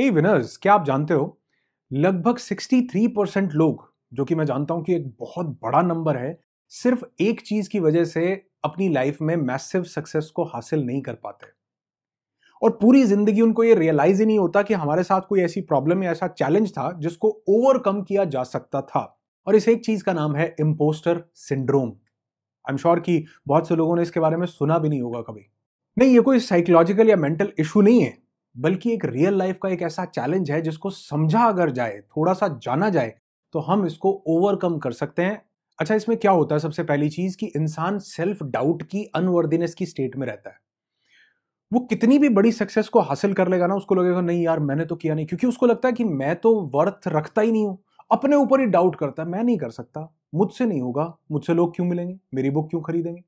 हे winners क्या आप जानते हो लगभग 63 परसेंट लोग जो कि मैं जानता हूं कि एक बहुत बड़ा नंबर है सिर्फ एक चीज की वजह से अपनी लाइफ में मैसिव सक्सेस को हासिल नहीं कर पाते और पूरी जिंदगी उनको ये रियलाइज ही नहीं होता कि हमारे साथ कोई ऐसी प्रॉब्लम या ऐसा चैलेंज था जिसको ओवरकम किया जा सकता था और इस एक चीज का नाम है impostor syndrome I am sure कि बहुत से लोगों ने इसके बारे में सुना भी नहीं होगा कभी नहीं ये कोई साइकोलॉजिकल या मेंटल इशू नहीं है बल्कि एक रियल लाइफ का एक ऐसा चैलेंज है जिसको समझा अगर जाए थोड़ा सा जाना जाए तो हम इसको ओवरकम कर सकते हैं अच्छा इसमें क्या होता है सबसे पहली चीज कि इंसान सेल्फ डाउट की अनवर्दीनेस की स्टेट में रहता है वो कितनी भी बड़ी सक्सेस को हासिल कर लेगा ना उसको लगेगा नहीं यार मैंने तो किया नहीं क्योंकि उसको लगता है कि मैं तो वर्थ रखता ही नहीं हूं अपने ऊपर ही डाउट करता है मैं नहीं कर सकता मुझसे नहीं होगा मुझसे लोग क्यों मिलेंगे मेरी बुक क्यों खरीदेंगे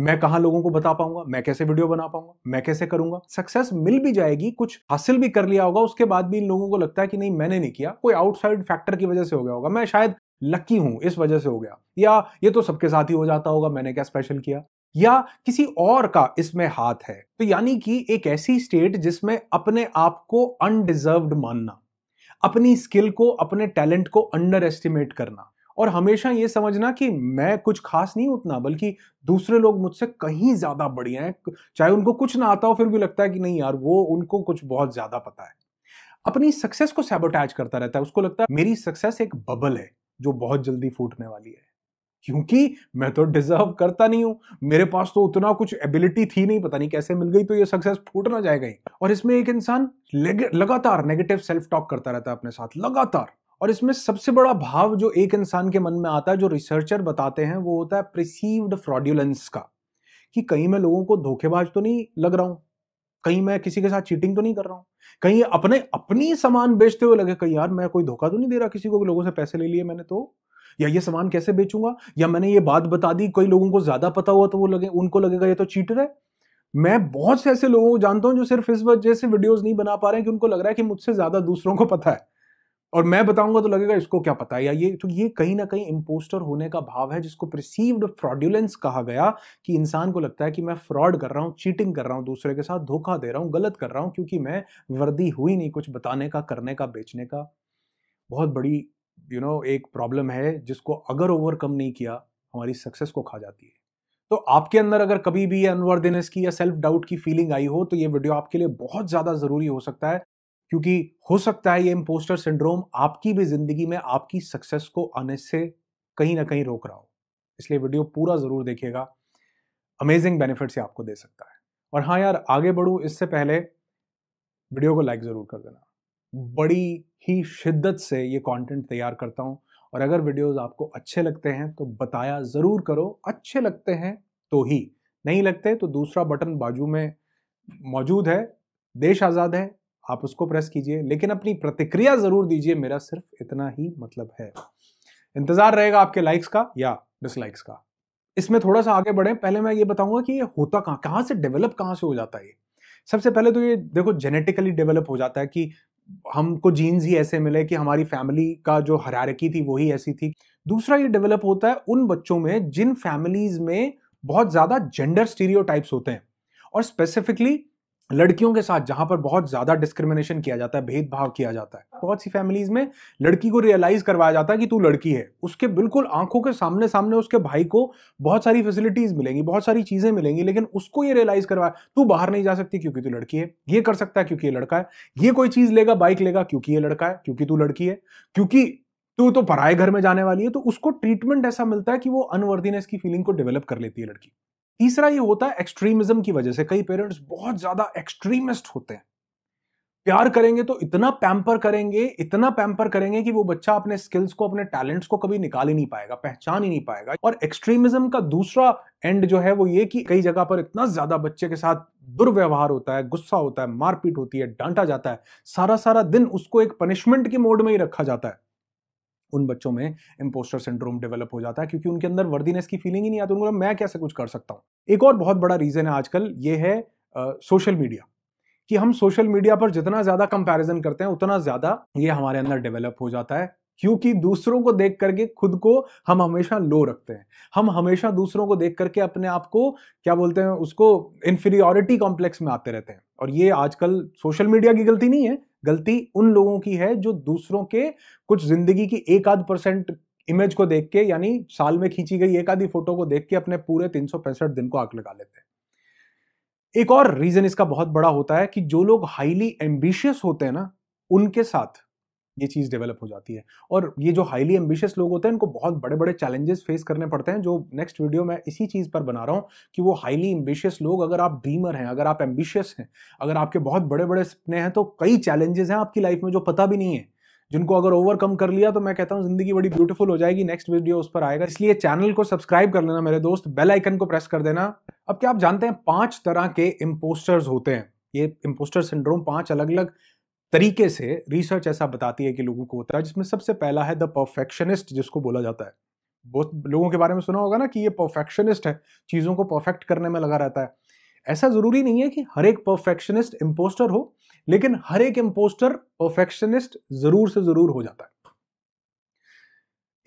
मैं कहां लोगों को बता पाऊंगा मैं कैसे वीडियो बना पाऊंगा मैं कैसे करूंगा सक्सेस मिल भी जाएगी कुछ हासिल भी कर लिया होगा उसके बाद भी इन लोगों को लगता है कि नहीं मैंने नहीं किया कोई आउटसाइड फैक्टर की वजह से हो गया होगा मैं शायद लकी हूं इस वजह से हो गया या ये तो सबके साथ ही हो जाता होगा मैंने क्या स्पेशल किया या किसी और का इसमें हाथ है तो यानी कि एक ऐसी स्टेट जिसमें अपने आप को अनडिजर्व्ड मानना अपनी स्किल को अपने टैलेंट को अंडर एस्टिमेट करना और हमेशा ये समझना कि मैं कुछ खास नहीं उतना बल्कि दूसरे लोग मुझसे कहीं ज़्यादा बढ़िया हैं चाहे उनको कुछ ना आता हो फिर भी लगता है कि नहीं यार वो उनको कुछ बहुत ज़्यादा पता है अपनी सक्सेस को सैबोटैच करता रहता है उसको लगता है मेरी सक्सेस एक बबल है जो बहुत जल्दी फूटने वाली है क्योंकि मैं तो डिजर्व करता नहीं हूं मेरे पास तो उतना कुछ एबिलिटी थी नहीं पता नहीं कैसे मिल गई तो ये सक्सेस फूट ना जाएगा ही और इसमें एक इंसान लगातार नेगेटिव सेल्फ टॉक करता रहता है अपने साथ लगातार और इसमें सबसे बड़ा भाव जो एक इंसान के मन में आता है जो रिसर्चर बताते हैं वो होता है प्रिसीव्ड फ्रॉड्यूलेंस का कि कहीं मैं लोगों को धोखेबाज तो नहीं लग रहा हूं कहीं मैं किसी के साथ चीटिंग तो नहीं कर रहा हूं कहीं अपने अपनी सामान बेचते हुए लगे कहीं यार मैं कोई धोखा तो नहीं दे रहा किसी को लोगों से पैसे ले लिए मैंने तो या ये सामान कैसे बेचूंगा या मैंने ये बात बता दी कई लोगों को ज्यादा पता हुआ तो वो लगे उनको लगेगा ये तो चीटर है मैं बहुत से ऐसे लोगों को जानता हूं जो सिर्फ इस वजह से वीडियोस नहीं बना पा रहे हैं कि उनको लग रहा है कि मुझसे ज्यादा दूसरों को पता है और मैं बताऊंगा तो लगेगा इसको क्या पता है या ये तो ये कहीं ना कहीं इम्पोस्टर होने का भाव है जिसको प्रिसीव्ड फ्रॉड्यूलेंस कहा गया कि इंसान को लगता है कि मैं फ्रॉड कर रहा हूँ चीटिंग कर रहा हूँ दूसरे के साथ धोखा दे रहा हूँ गलत कर रहा हूँ क्योंकि मैं वर्दी हुई नहीं कुछ बताने का करने का बेचने का बहुत बड़ी यू you नो know, एक प्रॉब्लम है जिसको अगर ओवरकम नहीं किया हमारी सक्सेस को खा जाती है तो आपके अंदर अगर कभी भी अनवर्दिनेस की या सेल्फ डाउट की फीलिंग आई हो तो ये वीडियो आपके लिए बहुत ज़्यादा ज़रूरी हो सकता है क्योंकि हो सकता है ये इम्पोस्टर सिंड्रोम आपकी भी ज़िंदगी में आपकी सक्सेस को आने से कहीं ना कहीं रोक रहा हो इसलिए वीडियो पूरा ज़रूर देखिएगा अमेजिंग से आपको दे सकता है और हाँ यार आगे बढ़ू इससे पहले वीडियो को लाइक ज़रूर कर देना बड़ी ही शिद्दत से ये कंटेंट तैयार करता हूँ और अगर वीडियोस आपको अच्छे लगते हैं तो बताया ज़रूर करो अच्छे लगते हैं तो ही नहीं लगते तो दूसरा बटन बाजू में मौजूद है देश आज़ाद है आप उसको प्रेस कीजिए लेकिन अपनी प्रतिक्रिया जरूर दीजिए मेरा सिर्फ इतना ही मतलब है इंतजार रहेगा आपके लाइक्स का या डिसलाइक्स का इसमें थोड़ा सा आगे बढ़े पहले मैं ये बताऊंगा कि ये होता कहाँ कहाँ से डेवलप कहाँ से हो जाता है ये सबसे पहले तो ये देखो जेनेटिकली डेवलप हो जाता है कि हमको जीन्स ही ऐसे मिले कि हमारी फैमिली का जो हरारकी थी वही ऐसी थी दूसरा ये डेवलप होता है उन बच्चों में जिन फैमिलीज में बहुत ज़्यादा जेंडर स्टीरियोटाइप्स होते हैं और स्पेसिफिकली लड़कियों के साथ जहां पर बहुत ज्यादा डिस्क्रिमिनेशन किया जाता है भेदभाव किया जाता है बहुत सी फैमिलीज में लड़की को रियलाइज करवाया जाता है कि तू लड़की है उसके बिल्कुल आंखों के सामने सामने उसके भाई को बहुत सारी फैसिलिटीज मिलेंगी बहुत सारी चीजें मिलेंगी लेकिन उसको ये रियलाइज करवाया तू बाहर नहीं जा सकती क्योंकि तू लड़की है ये कर सकता है क्योंकि ये लड़का है ये कोई चीज लेगा बाइक लेगा क्योंकि ये लड़का है क्योंकि तू लड़की है क्योंकि तू तो पराए घर में जाने वाली है तो उसको ट्रीटमेंट ऐसा मिलता है कि वो अनवर्दीनेस की फीलिंग को डेवलप कर लेती है लड़की तीसरा ये होता है एक्सट्रीमिज्म की वजह से कई पेरेंट्स बहुत ज्यादा एक्सट्रीमिस्ट होते हैं प्यार करेंगे तो इतना पैम्पर करेंगे इतना पैम्पर करेंगे कि वो बच्चा अपने स्किल्स को अपने टैलेंट्स को कभी निकाल ही नहीं पाएगा पहचान ही नहीं पाएगा और एक्सट्रीमिज्म का दूसरा एंड जो है वो ये कि कई जगह पर इतना ज्यादा बच्चे के साथ दुर्व्यवहार होता है गुस्सा होता है मारपीट होती है डांटा जाता है सारा सारा दिन उसको एक पनिशमेंट के मोड में ही रखा जाता है उन बच्चों में इम्पोस्टर सिंड्रोम डेवलप हो जाता है क्योंकि उनके अंदर वर्दीनेस की फीलिंग ही नहीं आती उनको मैं कैसे कुछ कर सकता हूँ एक और बहुत बड़ा रीज़न है आजकल ये है सोशल मीडिया कि हम सोशल मीडिया पर जितना ज़्यादा कंपैरिजन करते हैं उतना ज़्यादा ये हमारे अंदर डेवलप हो जाता है क्योंकि दूसरों को देख करके खुद को हम हमेशा लो रखते हैं हम हमेशा दूसरों को देख करके अपने आप को क्या बोलते हैं उसको इन्फीरियोरिटी कॉम्प्लेक्स में आते रहते हैं और ये आजकल सोशल मीडिया की गलती नहीं है गलती उन लोगों की है जो दूसरों के कुछ जिंदगी की एक आध परसेंट इमेज को देख के यानी साल में खींची गई एक आधी फोटो को देख के अपने पूरे तीन दिन को आग लगा लेते हैं एक और रीजन इसका बहुत बड़ा होता है कि जो लोग हाईली एम्बिशियस होते हैं ना उनके साथ ये चीज़ डेवलप हो जाती है और ये जो हाईली एम्बिशियस लोग होते हैं इनको बहुत बड़े बड़े चैलेंजेस फेस करने पड़ते हैं जो नेक्स्ट वीडियो मैं इसी चीज़ पर बना रहा हूँ कि वो हाईली एम्बिशियस लोग अगर आप ड्रीमर हैं अगर आप एम्बिशियस हैं अगर आपके बहुत बड़े बड़े सपने हैं तो कई चैलेंजेस हैं आपकी लाइफ में जो पता भी नहीं है जिनको अगर ओवरकम कर लिया तो मैं कहता हूँ जिंदगी बड़ी ब्यूटीफुल हो जाएगी नेक्स्ट वीडियो उस पर आएगा इसलिए चैनल को सब्सक्राइब कर लेना मेरे दोस्त बेल आइकन को प्रेस कर देना अब क्या आप जानते हैं पांच तरह के इम्पोस्टर्स होते हैं ये इम्पोस्टर सिंड्रोम पांच अलग अलग तरीके से रिसर्च ऐसा बताती है कि लोगों को होता है जिसमें सबसे पहला है द परफेक्शनिस्ट जिसको बोला जाता है बहुत लोगों के बारे में सुना होगा ना कि ये परफेक्शनिस्ट है चीज़ों को परफेक्ट करने में लगा रहता है ऐसा ज़रूरी नहीं है कि हर एक परफेक्शनिस्ट इम्पोस्टर हो लेकिन हर एक इम्पोस्टर परफेक्शनिस्ट ज़रूर से ज़रूर हो जाता है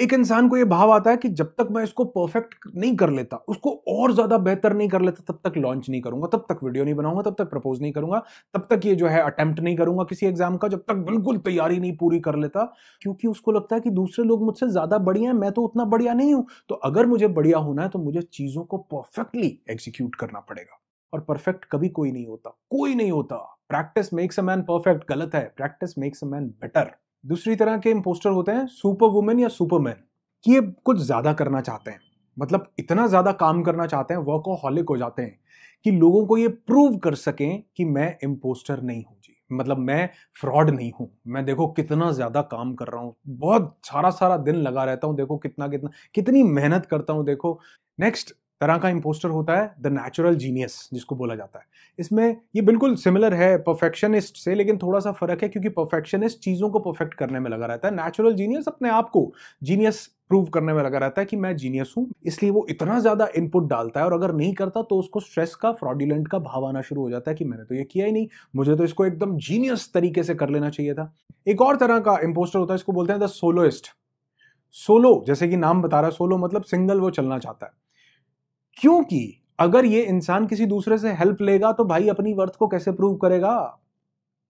एक इंसान को यह भाव आता है कि जब तक मैं इसको परफेक्ट नहीं कर लेता उसको और ज्यादा बेहतर नहीं कर लेता तब तक लॉन्च नहीं करूंगा तब तक वीडियो नहीं बनाऊंगा तब तक प्रपोज नहीं करूंगा तब तक ये जो है अटेम्प्ट नहीं करूंगा किसी एग्जाम का जब तक बिल्कुल तैयारी नहीं पूरी कर लेता क्योंकि उसको लगता है कि दूसरे लोग मुझसे ज्यादा बढ़िया है मैं तो उतना बढ़िया नहीं हूं तो अगर मुझे बढ़िया होना है तो मुझे चीजों को परफेक्टली एग्जीक्यूट करना पड़ेगा और परफेक्ट कभी कोई नहीं होता कोई नहीं होता practice makes a man perfect गलत है practice makes a man better दूसरी तरह के इम्पोस्टर होते हैं सुपर वुमेन या सुपरमैन ये कुछ ज़्यादा करना चाहते हैं मतलब इतना ज़्यादा काम करना चाहते हैं वर्कोहॉलिक हो जाते हैं कि लोगों को ये प्रूव कर सकें कि मैं इम्पोस्टर नहीं हूँ जी मतलब मैं फ्रॉड नहीं हूँ मैं देखो कितना ज़्यादा काम कर रहा हूँ बहुत सारा सारा दिन लगा रहता हूँ देखो कितना कितना कितनी मेहनत करता हूँ देखो नेक्स्ट तरह का इम्पोस्टर होता है द नेचुरल जीनियस जिसको बोला जाता है इसमें ये बिल्कुल सिमिलर है परफेक्शनिस्ट से लेकिन थोड़ा सा फर्क है क्योंकि परफेक्शनिस्ट चीज़ों को परफेक्ट करने में लगा रहता है नेचुरल जीनियस अपने आप को जीनियस प्रूव करने में लगा रहता है कि मैं जीनियस हूँ इसलिए वो इतना ज़्यादा इनपुट डालता है और अगर नहीं करता तो उसको स्ट्रेस का फ्रॉडुलेंट का भाव आना शुरू हो जाता है कि मैंने तो ये किया ही नहीं मुझे तो इसको एकदम जीनियस तरीके से कर लेना चाहिए था एक और तरह का इम्पोस्टर होता है इसको बोलते हैं द सोलोइस्ट सोलो जैसे कि नाम बता रहा है सोलो मतलब सिंगल वो चलना चाहता है क्योंकि अगर ये इंसान किसी दूसरे से हेल्प लेगा तो भाई अपनी वर्थ को कैसे प्रूव करेगा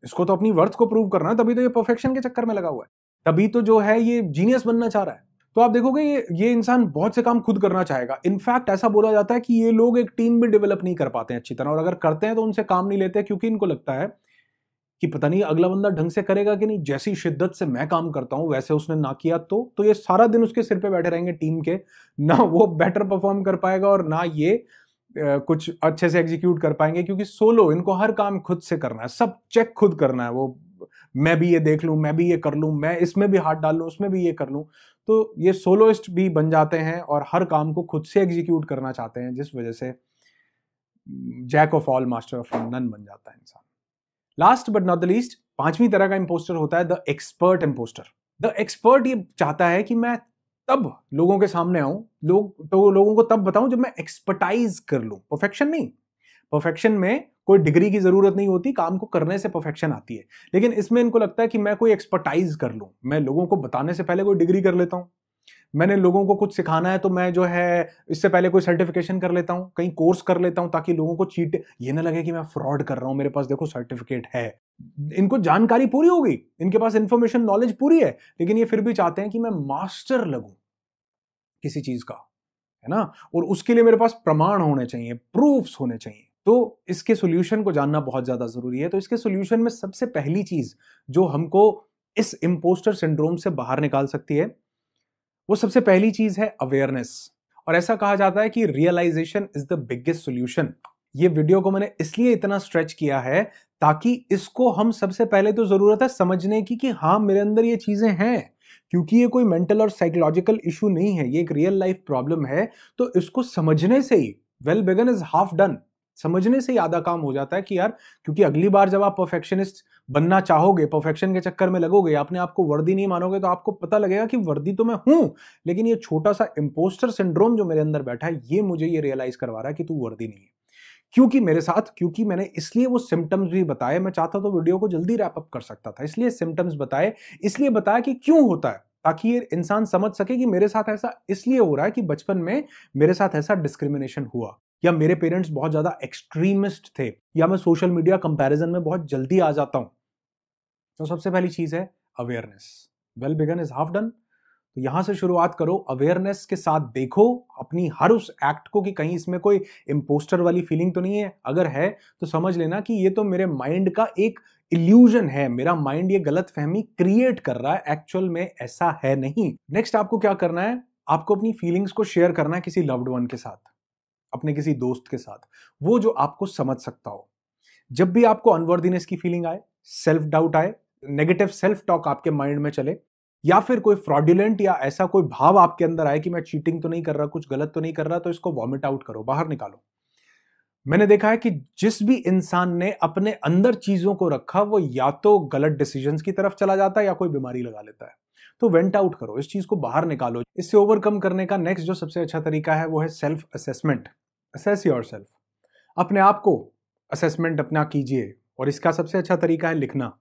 इसको तो अपनी वर्थ को प्रूव करना है तभी तो ये परफेक्शन के चक्कर में लगा हुआ है तभी तो जो है ये जीनियस बनना चाह रहा है तो आप देखोगे ये ये इंसान बहुत से काम खुद करना चाहेगा इनफैक्ट ऐसा बोला जाता है कि ये लोग एक टीम भी डेवलप नहीं कर पाते हैं अच्छी तरह और अगर करते हैं तो उनसे काम नहीं लेते क्योंकि इनको लगता है कि पता नहीं अगला बंदा ढंग से करेगा कि नहीं जैसी शिद्दत से मैं काम करता हूं वैसे उसने ना किया तो तो ये सारा दिन उसके सिर पे बैठे रहेंगे टीम के ना वो बेटर परफॉर्म कर पाएगा और ना ये आ, कुछ अच्छे से एग्जीक्यूट कर पाएंगे क्योंकि सोलो इनको हर काम खुद से करना है सब चेक खुद करना है वो मैं भी ये देख लूँ मैं भी ये कर लूँ मैं इसमें भी हाथ डाल लूँ उसमें भी ये कर लूँ तो ये सोलोइस्ट भी बन जाते हैं और हर काम को खुद से एग्जीक्यूट करना चाहते हैं जिस वजह से jack of all master of none बन जाता है इंसान last but not the least पांचवी तरह का इम्पोस्टर होता है the expert impostor the expert ये चाहता है कि मैं तब लोगों के सामने आऊं लोग तो लोगों को तब बताऊं जब मैं एक्सपर्टाइज कर लूं परफेक्शन नहीं परफेक्शन में कोई डिग्री की जरूरत नहीं होती काम को करने से परफेक्शन आती है लेकिन इसमें इनको लगता है कि मैं कोई एक्सपर्टाइज कर लूं मैं लोगों को बताने से पहले कोई डिग्री कर लेता हूं मैंने लोगों को कुछ सिखाना है तो मैं जो है इससे पहले कोई सर्टिफिकेशन कर लेता हूँ कहीं कोर्स कर लेता हूँ ताकि लोगों को चीट ये ना लगे कि मैं फ्रॉड कर रहा हूँ मेरे पास देखो सर्टिफिकेट है इनको जानकारी पूरी हो गई इनके पास इन्फॉर्मेशन नॉलेज पूरी है लेकिन ये फिर भी चाहते हैं कि मैं मास्टर लगू किसी चीज़ का है ना और उसके लिए मेरे पास प्रमाण होने चाहिए प्रूफ्स होने चाहिए तो इसके सोल्यूशन को जानना बहुत ज़्यादा ज़रूरी है तो इसके सोल्यूशन में सबसे पहली चीज़ जो हमको इस इम्पोस्टर सिंड्रोम से बाहर निकाल सकती है वो सबसे पहली चीज है अवेयरनेस और ऐसा कहा जाता है कि realisation is the biggest solution ये वीडियो को मैंने इसलिए इतना स्ट्रेच किया है ताकि इसको हम सबसे पहले तो जरूरत है समझने की कि हाँ मेरे अंदर ये चीजें हैं क्योंकि ये कोई मेंटल और साइकोलॉजिकल इशू नहीं है ये एक रियल लाइफ प्रॉब्लम है तो इसको समझने से ही well begun is half done समझने से ही आधा काम हो जाता है कि यार क्योंकि अगली बार जब आप परफेक्शनिस्ट बनना चाहोगे परफेक्शन के चक्कर में लगोगे अपने आप को वर्दी नहीं मानोगे तो आपको पता लगेगा कि वर्दी तो मैं हूं लेकिन ये छोटा सा इम्पोस्टर सिंड्रोम जो मेरे अंदर बैठा है ये मुझे ये रियलाइज करवा रहा है कि तू वर्दी नहीं है क्योंकि मेरे साथ क्योंकि मैंने इसलिए वो सिम्टम्स भी बताए मैं चाहता तो वीडियो को जल्दी रैप अप कर सकता था इसलिए सिम्टम्स बताए इसलिए बताया कि क्यों होता है ताकि ये इंसान समझ सके कि मेरे साथ ऐसा इसलिए हो रहा है कि बचपन में मेरे साथ ऐसा डिस्क्रिमिनेशन हुआ या मेरे पेरेंट्स बहुत ज़्यादा एक्सट्रीमिस्ट थे या मैं सोशल मीडिया कंपैरिजन में बहुत जल्दी आ जाता हूँ तो सबसे पहली चीज़ है awareness well begun is half done तो यहां से शुरुआत करो अवेयरनेस के साथ देखो अपनी हर उस एक्ट को कि कहीं इसमें कोई इम्पोस्टर वाली फीलिंग तो नहीं है अगर है तो समझ लेना कि ये तो मेरे माइंड का एक इल्यूजन है मेरा माइंड ये गलत फहमी क्रिएट कर रहा है एक्चुअल में ऐसा है नहीं नेक्स्ट आपको क्या करना है आपको अपनी फीलिंग्स को शेयर करना है किसी लव्ड वन के साथ अपने किसी दोस्त के साथ वो जो आपको समझ सकता हो जब भी आपको अनवर्दीनेस की फीलिंग आए सेल्फ डाउट आए नेगेटिव सेल्फ टॉक आपके माइंड में चले या फिर कोई फ्रॉड्यूलेंट या ऐसा कोई भाव आपके अंदर आए कि मैं चीटिंग तो नहीं कर रहा कुछ गलत तो नहीं कर रहा तो इसको वॉमिट आउट करो बाहर निकालो मैंने देखा है कि जिस भी इंसान ने अपने अंदर चीजों को रखा वो या तो गलत डिसीजन की तरफ चला जाता है या कोई बीमारी लगा लेता है तो वेंट आउट करो इस चीज को बाहर निकालो इससे ओवरकम करने का नेक्स्ट जो सबसे अच्छा तरीका है वो है self assessment assess yourself अपने आप को असेसमेंट अपना कीजिए और इसका सबसे अच्छा तरीका है लिखना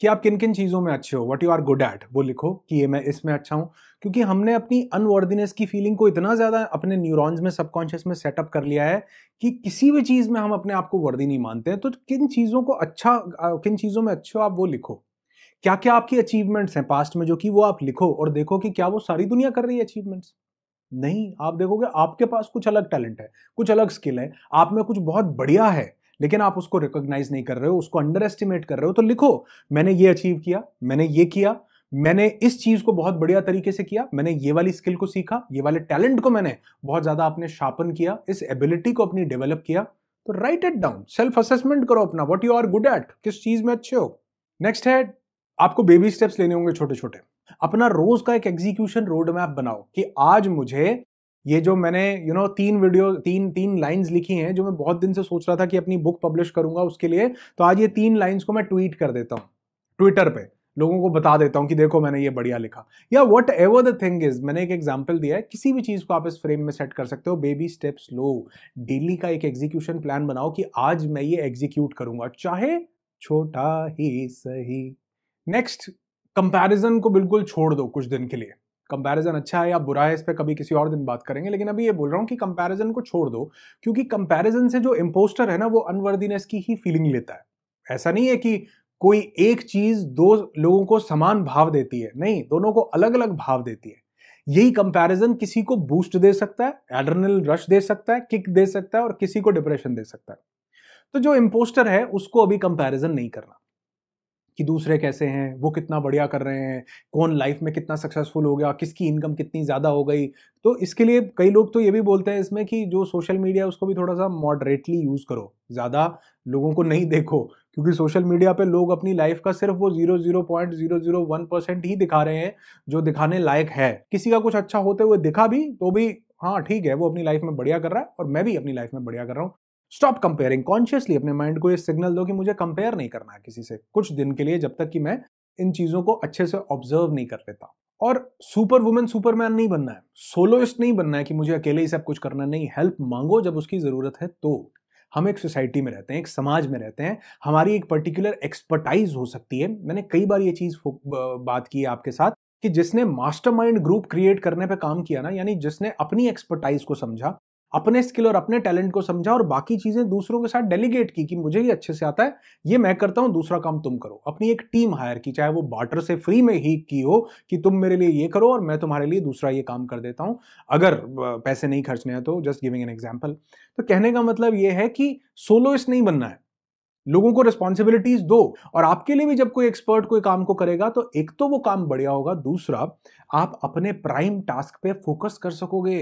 कि आप किन किन चीज़ों में अच्छे हो what you are good at वो लिखो कि ये मैं इसमें अच्छा हूँ क्योंकि हमने अपनी अनवर्दीनेस की फीलिंग को इतना ज़्यादा अपने न्यूरॉन्स में सबकॉन्शियस में सेटअप कर लिया है कि किसी भी चीज़ में हम अपने आप को वर्दी नहीं मानते हैं तो किन चीज़ों को अच्छा किन चीज़ों में अच्छे हो आप वो लिखो क्या क्या आपकी अचीवमेंट्स हैं पास्ट में जो कि वो आप लिखो और देखो कि क्या वो सारी दुनिया कर रही है अचीवमेंट्स नहीं आप देखोगे आपके पास कुछ अलग टैलेंट है कुछ अलग स्किल है आप में कुछ बहुत बढ़िया है लेकिन आप उसको रिकॉग्नाइज नहीं कर रहे हो उसको अंडर एस्टिमेट कर रहे हो तो लिखो मैंने ये अचीव किया मैंने ये किया मैंने इस चीज को बहुत बढ़िया तरीके से किया मैंने ये वाली स्किल को सीखा ये वाले टैलेंट को मैंने बहुत ज्यादा आपने शार्पन किया इस एबिलिटी को अपनी डेवलप किया तो write it down self assessment करो अपना what you are good at किस चीज में अच्छे हो नेक्स्ट है आपको बेबी स्टेप्स लेने होंगे छोटे छोटे अपना रोज का एक एग्जीक्यूशन रोड मैप बनाओ कि आज मुझे ये जो मैंने यू you नो know, तीन वीडियो तीन तीन लाइंस लिखी हैं जो मैं बहुत दिन से सोच रहा था कि अपनी बुक पब्लिश करूंगा उसके लिए तो आज ये तीन लाइंस को मैं ट्वीट कर देता हूँ ट्विटर पे लोगों को बता देता हूँ कि देखो मैंने ये बढ़िया लिखा या whatever the thing is मैंने एक एग्जाम्पल दिया है किसी भी चीज़ को आप इस फ्रेम में सेट कर सकते हो बेबी स्टेप्स लो डेली का एक एग्जीक्यूशन प्लान बनाओ कि आज मैं ये एग्जीक्यूट करूंगा चाहे छोटा ही सही नेक्स्ट कंपैरिजन को बिल्कुल छोड़ दो कुछ दिन के लिए कंपैरिजन अच्छा है या बुरा है इस पर कभी किसी और दिन बात करेंगे लेकिन अभी ये बोल रहा हूँ कि कंपैरिजन को छोड़ दो क्योंकि कंपैरिजन से जो इम्पोस्टर है ना वो अनवर्दीनेस की ही फीलिंग लेता है ऐसा नहीं है कि कोई एक चीज दो लोगों को समान भाव देती है नहीं दोनों को अलग अलग भाव देती है यही कंपैरिजन किसी को बूस्ट दे सकता है एड्रेनल रश दे सकता है किक दे सकता है और किसी को डिप्रेशन दे सकता है तो जो इम्पोस्टर है उसको अभी कंपैरिजन नहीं करना कि दूसरे कैसे हैं वो कितना बढ़िया कर रहे हैं कौन लाइफ में कितना सक्सेसफुल हो गया किसकी इनकम कितनी ज़्यादा हो गई तो इसके लिए कई लोग तो ये भी बोलते हैं इसमें कि जो सोशल मीडिया है उसको भी थोड़ा सा मॉडरेटली यूज़ करो ज़्यादा लोगों को नहीं देखो क्योंकि सोशल मीडिया पे लोग अपनी लाइफ का सिर्फ वो zero zero point zero zero one percent ही दिखा रहे हैं जो दिखाने लायक है किसी का कुछ अच्छा होते हुए दिखा भी तो भी हाँ ठीक है वो अपनी लाइफ में बढ़िया कर रहा है और मैं भी अपनी लाइफ में बढ़िया कर रहा हूँ स्टॉप कंपेयरिंग कॉन्शियसली अपने माइंड को ये सिग्नल दो कि मुझे कंपेयर नहीं करना है किसी से कुछ दिन के लिए जब तक कि मैं इन चीज़ों को अच्छे से ऑब्जर्व नहीं कर लेता और सुपर वुमेन सुपरमैन नहीं बनना है सोलोइस्ट नहीं बनना है कि मुझे अकेले ही सब कुछ करना नहीं हेल्प मांगो जब उसकी ज़रूरत है तो हम एक सोसाइटी में रहते हैं एक समाज में रहते हैं हमारी एक पर्टिकुलर एक्सपर्टाइज हो सकती है मैंने कई बार ये चीज़ बात की आपके साथ कि जिसने मास्टरमाइंड ग्रुप क्रिएट करने पे काम किया ना यानी जिसने अपनी एक्सपर्टाइज को समझा अपने स्किल और अपने टैलेंट को समझा और बाकी चीजें दूसरों के साथ डेलीगेट की कि मुझे ये अच्छे से आता है ये मैं करता हूँ दूसरा काम तुम करो अपनी एक टीम हायर की चाहे वो बार्टर से फ्री में ही की हो कि तुम मेरे लिए ये करो और मैं तुम्हारे लिए दूसरा ये काम कर देता हूँ अगर पैसे नहीं खर्चने हैं तो जस्ट गिविंग एन एग्जाम्पल तो कहने का मतलब ये है कि सोलोइस्ट नहीं बनना है लोगों को रिस्पॉन्सिबिलिटीज दो और आपके लिए भी जब कोई एक्सपर्ट कोई काम को करेगा तो एक तो वो काम बढ़िया होगा दूसरा आप अपने प्राइम टास्क पे फोकस कर सकोगे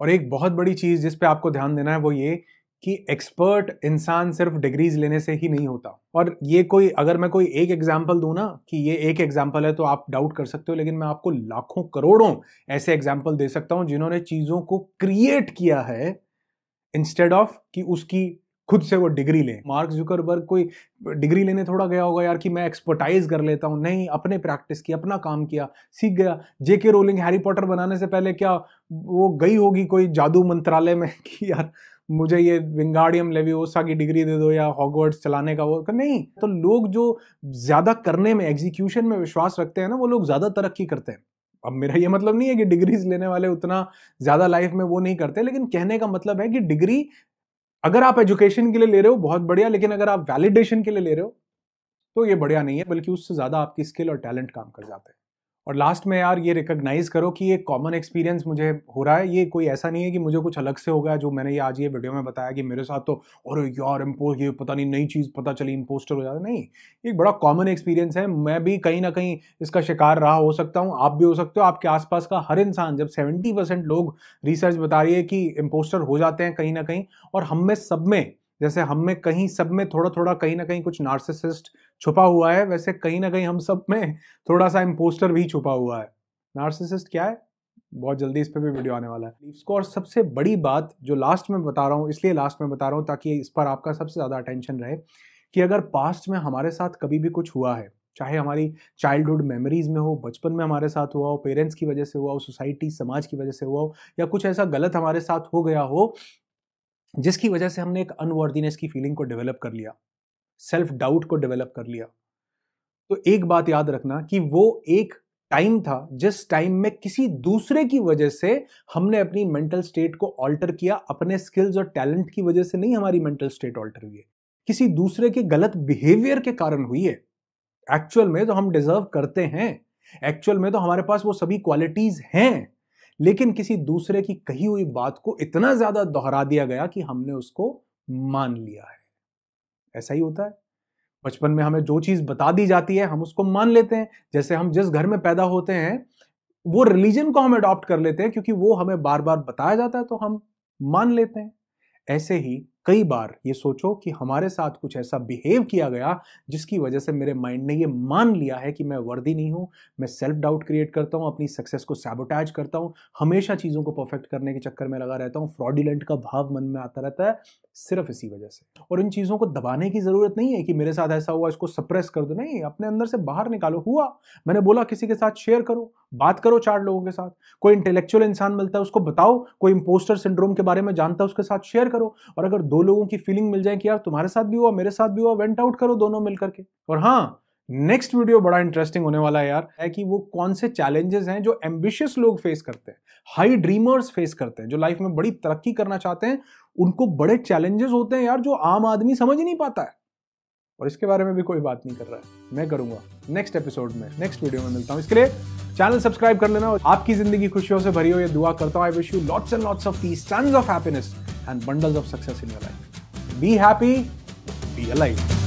और एक बहुत बड़ी चीज़ जिस पे आपको ध्यान देना है वो ये कि एक्सपर्ट इंसान सिर्फ डिग्रीज लेने से ही नहीं होता और ये कोई अगर मैं कोई एक एग्जाम्पल दूँ ना कि ये एक एग्जाम्पल है तो आप डाउट कर सकते हो लेकिन मैं आपको लाखों करोड़ों ऐसे एग्जाम्पल दे सकता हूँ जिन्होंने चीज़ों को क्रिएट किया है इंस्टेड ऑफ कि उसकी खुद से वो डिग्री लें मार्क जुकरबर्ग कोई डिग्री लेने थोड़ा गया होगा यार कि मैं एक्सपर्टाइज कर लेता हूँ नहीं अपने प्रैक्टिस की अपना काम किया सीख गया जेके रोलिंग हैरी पॉटर बनाने से पहले क्या वो गई होगी कोई जादू मंत्रालय में कि यार मुझे ये विंगार्डियम ओसा की डिग्री दे दो या हॉगवर्ड्स चलाने का वो नहीं तो लोग जो ज़्यादा करने में एग्जीक्यूशन में विश्वास रखते हैं ना वो लोग ज़्यादा तरक्की करते हैं अब मेरा ये मतलब नहीं है कि डिग्रीज लेने वाले उतना ज़्यादा लाइफ में वो नहीं करते लेकिन कहने का मतलब है कि डिग्री अगर आप एजुकेशन के लिए ले रहे हो बहुत बढ़िया लेकिन अगर आप वैलिडेशन के लिए ले रहे हो तो ये बढ़िया नहीं है बल्कि उससे ज़्यादा आपकी स्किल और टैलेंट काम कर जाते हैं और लास्ट में यार ये रिकग्नाइज़ करो कि ये कॉमन एक्सपीरियंस मुझे हो रहा है ये कोई ऐसा नहीं है कि मुझे कुछ अलग से हो गया जो मैंने ये आज ये वीडियो में बताया कि मेरे साथ तो और यार इम्पो ये पता नहीं नई चीज़ पता चली इम्पोस्टर हो जाता नहीं ये एक बड़ा कॉमन एक्सपीरियंस है मैं भी कहीं ना कहीं इसका शिकार रहा हो सकता हूँ आप भी हो सकते हो आपके आसपास का हर इंसान जब सेवेंटी लोग रिसर्च बता रही है कि इम्पोस्टर हो जाते हैं कहीं ना कहीं और हम में सब में जैसे हम में कहीं सब में थोड़ा थोड़ा कहीं ना कहीं कुछ नार्सिसिस्ट छुपा हुआ है वैसे कहीं ना कहीं हम सब में थोड़ा सा इम्पोस्टर भी छुपा हुआ है नार्सिसिस्ट क्या है बहुत जल्दी इस पर भी वीडियो आने वाला है लीव्स और सबसे बड़ी बात जो लास्ट में बता रहा हूँ इसलिए लास्ट में बता रहा हूँ ताकि इस पर आपका सबसे ज़्यादा अटेंशन रहे कि अगर पास्ट में हमारे साथ कभी भी कुछ हुआ है चाहे हमारी चाइल्डहुड मेमोरीज में हो बचपन में हमारे साथ हुआ हो पेरेंट्स की वजह से हुआ हो सोसाइटी समाज की वजह से हुआ हो या कुछ ऐसा गलत हमारे साथ हो गया हो जिसकी वजह से हमने एक अनवर्दीनेस की फीलिंग को डेवलप कर लिया सेल्फ डाउट को डेवलप कर लिया तो एक बात याद रखना कि वो एक टाइम था जिस टाइम में किसी दूसरे की वजह से हमने अपनी मेंटल स्टेट को ऑल्टर किया अपने स्किल्स और टैलेंट की वजह से नहीं हमारी मेंटल स्टेट ऑल्टर हुई है किसी दूसरे के गलत बिहेवियर के कारण हुई है एक्चुअल में तो हम डिजर्व करते हैं एक्चुअल में तो हमारे पास वो सभी क्वालिटीज हैं लेकिन किसी दूसरे की कही हुई बात को इतना ज्यादा दोहरा दिया गया कि हमने उसको मान लिया है ऐसा ही होता है बचपन में हमें जो चीज बता दी जाती है हम उसको मान लेते हैं जैसे हम जिस घर में पैदा होते हैं वो रिलीजन को हम अडॉप्ट कर लेते हैं क्योंकि वो हमें बार बार बताया जाता है तो हम मान लेते हैं ऐसे ही कई बार ये सोचो कि हमारे साथ कुछ ऐसा बिहेव किया गया जिसकी वजह से मेरे माइंड ने ये मान लिया है कि मैं वर्दी नहीं हूँ मैं सेल्फ डाउट क्रिएट करता हूँ अपनी सक्सेस को सैबोटाइज करता हूँ हमेशा चीज़ों को परफेक्ट करने के चक्कर में लगा रहता हूँ फ्रॉडिलेंट का भाव मन में आता रहता है सिर्फ इसी वजह से और इन चीज़ों को दबाने की ज़रूरत नहीं है कि मेरे साथ ऐसा हुआ इसको सप्रेस कर दो नहीं अपने अंदर से बाहर निकालो हुआ मैंने बोला किसी के साथ शेयर करो बात करो चार लोगों के साथ कोई इंटेलेक्चुअल इंसान मिलता है उसको बताओ कोई इम्पोस्टर सिंड्रोम के बारे में जानता है उसके साथ शेयर करो और अगर दो लोगों की फीलिंग मिल जाए कि यार तुम्हारे साथ भी हुआ मेरे साथ भी हुआ वेंट आउट करो दोनों मिलकर के और हाँ नेक्स्ट वीडियो बड़ा इंटरेस्टिंग होने वाला है यार है कि वो कौन से चैलेंजेस हैं जो एम्बिशियस लोग फेस करते हैं हाई ड्रीमर्स फेस करते हैं जो लाइफ में बड़ी तरक्की करना चाहते हैं उनको बड़े चैलेंजेस होते हैं यार जो आम आदमी समझ नहीं पाता है और इसके बारे में भी कोई बात नहीं कर रहा है मैं करूंगा नेक्स्ट एपिसोड में नेक्स्ट वीडियो में मिलता हूँ इसके लिए चैनल सब्सक्राइब कर लेना और आपकी जिंदगी खुशियों से भरी हो ये दुआ करता हूँ I wish you lots and lots of peace of happiness and bundles of success in your life be happy be alive